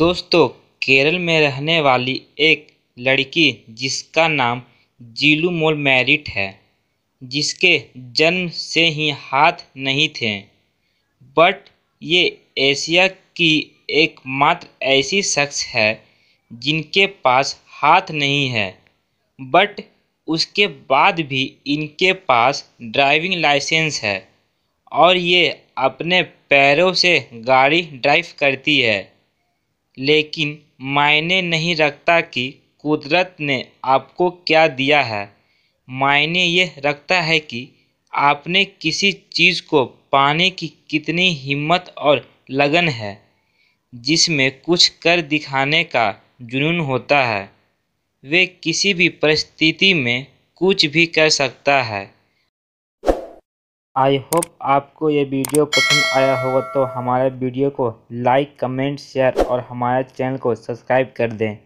दोस्तों केरल में रहने वाली एक लड़की जिसका नाम जीलू मोल मैरिट है जिसके जन्म से ही हाथ नहीं थे बट ये एशिया की एकमात्र ऐसी शख्स है जिनके पास हाथ नहीं है बट उसके बाद भी इनके पास ड्राइविंग लाइसेंस है और ये अपने पैरों से गाड़ी ड्राइव करती है लेकिन मायने नहीं रखता कि कुदरत ने आपको क्या दिया है मायने यह रखता है कि आपने किसी चीज़ को पाने की कितनी हिम्मत और लगन है जिसमें कुछ कर दिखाने का जुनून होता है वे किसी भी परिस्थिति में कुछ भी कर सकता है आई होप आपको ये वीडियो पसंद आया होगा तो हमारे वीडियो को लाइक कमेंट शेयर और हमारे चैनल को सब्सक्राइब कर दें